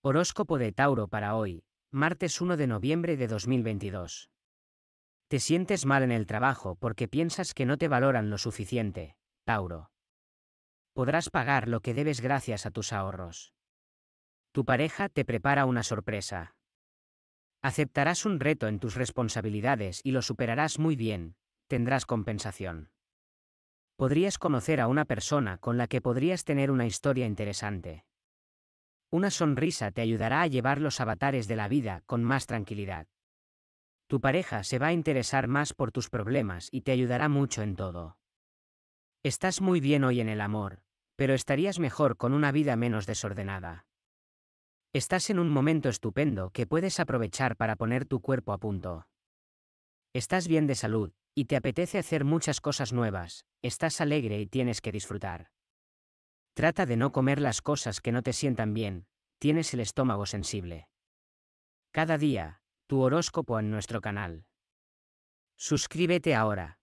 Horóscopo de Tauro para hoy, martes 1 de noviembre de 2022. Te sientes mal en el trabajo porque piensas que no te valoran lo suficiente, Tauro. Podrás pagar lo que debes gracias a tus ahorros. Tu pareja te prepara una sorpresa. Aceptarás un reto en tus responsabilidades y lo superarás muy bien, tendrás compensación. Podrías conocer a una persona con la que podrías tener una historia interesante. Una sonrisa te ayudará a llevar los avatares de la vida con más tranquilidad. Tu pareja se va a interesar más por tus problemas y te ayudará mucho en todo. Estás muy bien hoy en el amor, pero estarías mejor con una vida menos desordenada. Estás en un momento estupendo que puedes aprovechar para poner tu cuerpo a punto. Estás bien de salud, y te apetece hacer muchas cosas nuevas, estás alegre y tienes que disfrutar. Trata de no comer las cosas que no te sientan bien, tienes el estómago sensible. Cada día, tu horóscopo en nuestro canal. Suscríbete ahora.